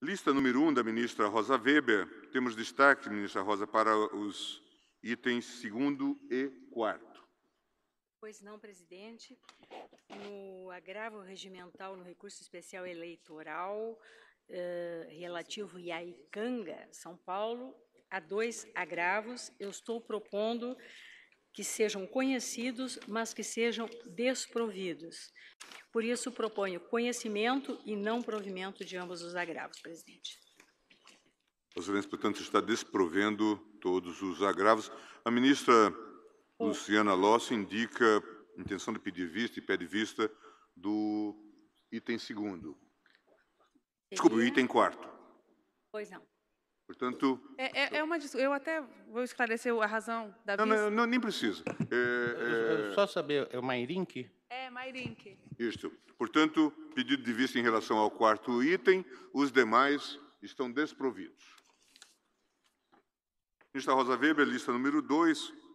Lista número 1 um da ministra Rosa Weber, temos destaque, ministra Rosa, para os itens 2 e 4. Pois não, presidente. No agravo regimental no recurso especial eleitoral eh, relativo Iaicanga, São Paulo, há dois agravos. Eu estou propondo que sejam conhecidos, mas que sejam desprovidos. Por isso, proponho conhecimento e não provimento de ambos os agravos, presidente. Vossa Excelência, portanto, está desprovendo todos os agravos. A ministra Luciana Loss indica intenção de pedir vista e pede vista do item segundo. Desculpe, o item quarto. Pois não. Portanto. É, é, é, uma Eu até vou esclarecer a razão da não, vista. Não, não nem precisa. É, só é- saber, é o Mairink? Isto. Portanto, pedido de vista em relação ao quarto item, os demais estão desprovidos. Ministra Rosa Weber, lista número 2,